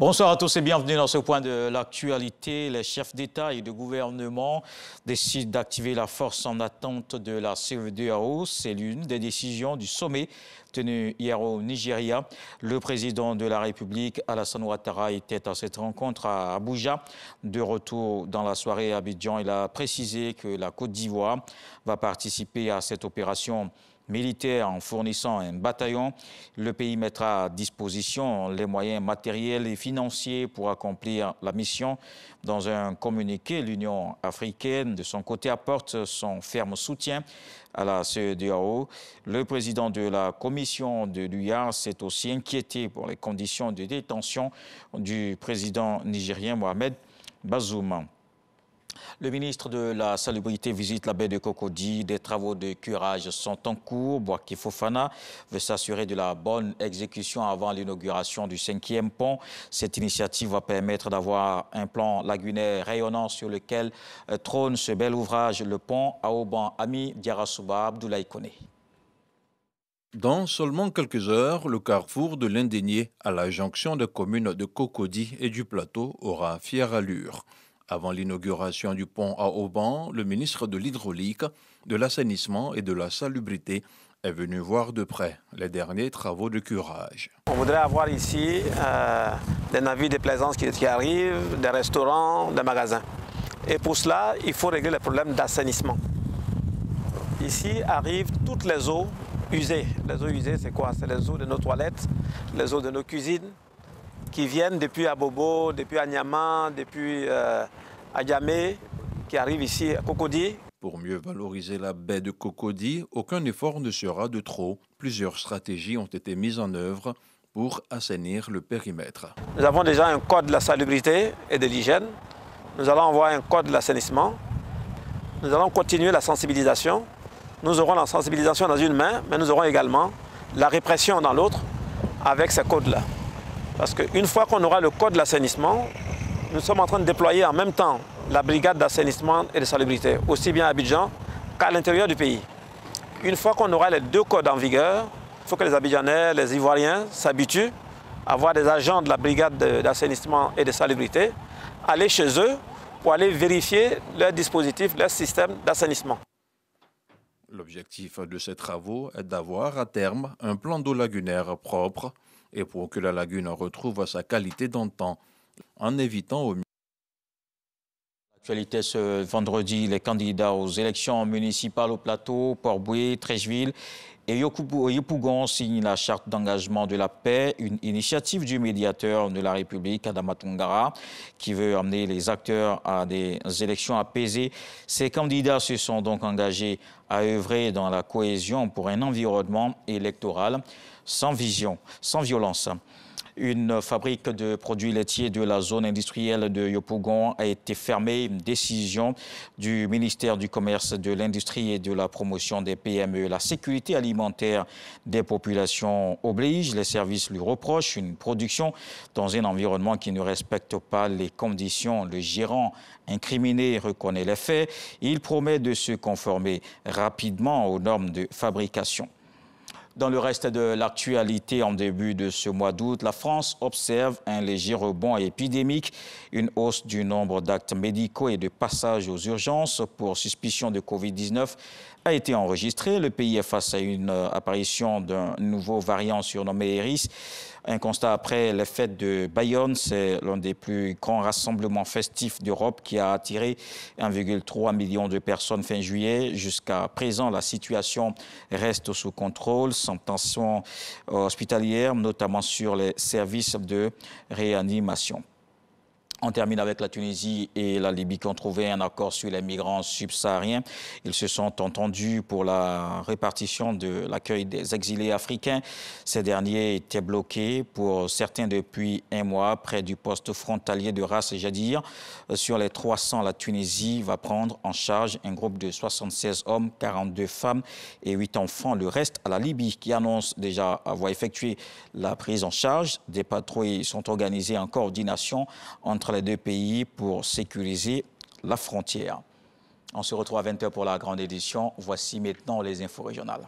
Bonsoir à tous et bienvenue dans ce point de l'actualité. Les chefs d'État et de gouvernement décident d'activer la force en attente de la CEDEAO. C'est l'une des décisions du sommet tenu hier au Nigeria. Le président de la République, Alassane Ouattara, était à cette rencontre à Abuja. De retour dans la soirée à Abidjan, il a précisé que la Côte d'Ivoire va participer à cette opération militaire en fournissant un bataillon. Le pays mettra à disposition les moyens matériels et financiers pour accomplir la mission. Dans un communiqué, l'Union africaine, de son côté, apporte son ferme soutien à la CEDAO. Le président de la commission de l'UIA s'est aussi inquiété pour les conditions de détention du président nigérien Mohamed Bazoum. Le ministre de la Salubrité visite la baie de Cocody. Des travaux de curage sont en cours. Boaké Fofana veut s'assurer de la bonne exécution avant l'inauguration du cinquième pont. Cette initiative va permettre d'avoir un plan lagunaire rayonnant sur lequel euh, trône ce bel ouvrage, le pont Aoban Ami Souba Abdoulaye Kone. Dans seulement quelques heures, le carrefour de l'Indénier à la jonction des communes de Cocody et du Plateau aura fière allure. Avant l'inauguration du pont à Auban, le ministre de l'Hydraulique, de l'Assainissement et de la Salubrité est venu voir de près les derniers travaux de curage. On voudrait avoir ici euh, des navires de plaisance qui, qui, arrivent, des restaurants, des magasins. Et pour cela, il faut régler les problèmes d'assainissement. Ici arrivent toutes les eaux usées. Les eaux usées, c'est quoi C'est les eaux de nos toilettes, les eaux de nos cuisines, qui viennent depuis Abobo, depuis Anyama, depuis euh, qui arrivent ici à Cocody. Pour mieux valoriser la baie de Cocody, aucun effort ne sera de trop. Plusieurs stratégies ont été mises en œuvre pour assainir le périmètre. Nous avons déjà un code de la salubrité et de l'hygiène. Nous allons avoir un code de l'assainissement. Nous allons continuer la sensibilisation. Nous aurons la sensibilisation dans une main, mais nous aurons également la répression dans l'autre avec ces codes-là. Parce qu'une fois qu'on aura le code de l'assainissement, nous sommes en train de déployer en même temps la brigade d'assainissement et de salubrité, aussi bien à Abidjan qu'à l'intérieur du pays. Une fois qu'on aura les deux codes en vigueur, il faut que les Abidjanais, les Ivoiriens s'habituent à voir des agents de la brigade d'assainissement et de salubrité aller chez eux pour aller vérifier leurs dispositifs, leurs systèmes d'assainissement. L'objectif de ces travaux est d'avoir à terme un plan d'eau lagunaire propre et pour que la lagune retrouve sa qualité d'antan, en évitant au mieux ce vendredi, les candidats aux élections municipales au plateau, Port-Boué, Trècheville et Yopougon signent la charte d'engagement de la paix, une initiative du médiateur de la République, Adama Tongara, qui veut amener les acteurs à des élections apaisées. Ces candidats se sont donc engagés à œuvrer dans la cohésion pour un environnement électoral sans vision, sans violence. Une fabrique de produits laitiers de la zone industrielle de Yopougon a été fermée, une décision du ministère du Commerce, de l'Industrie et de la Promotion des PME. La sécurité alimentaire des populations oblige, les services lui reprochent une production dans un environnement qui ne respecte pas les conditions. Le gérant incriminé reconnaît les faits. Il promet de se conformer rapidement aux normes de fabrication. Dans le reste de l'actualité, en début de ce mois d'août, la France observe un léger rebond épidémique, une hausse du nombre d'actes médicaux et de passages aux urgences pour suspicion de Covid-19 a été enregistrée. Le pays est face à une apparition d'un nouveau variant surnommé Eris un constat après les fêtes de Bayonne, c'est l'un des plus grands rassemblements festifs d'Europe qui a attiré 1,3 million de personnes fin juillet. Jusqu'à présent, la situation reste sous contrôle, sans tension hospitalière, notamment sur les services de réanimation. On termine avec la Tunisie et la Libye qui ont trouvé un accord sur les migrants subsahariens. Ils se sont entendus pour la répartition de l'accueil des exilés africains. Ces derniers étaient bloqués pour certains depuis un mois près du poste frontalier de Ras Jadir. Sur les 300, la Tunisie va prendre en charge un groupe de 76 hommes, 42 femmes et 8 enfants. Le reste à la Libye qui annonce déjà avoir effectué la prise en charge. Des patrouilles sont organisées en coordination entre les deux pays pour sécuriser la frontière. On se retrouve à 20h pour la grande édition. Voici maintenant les infos régionales.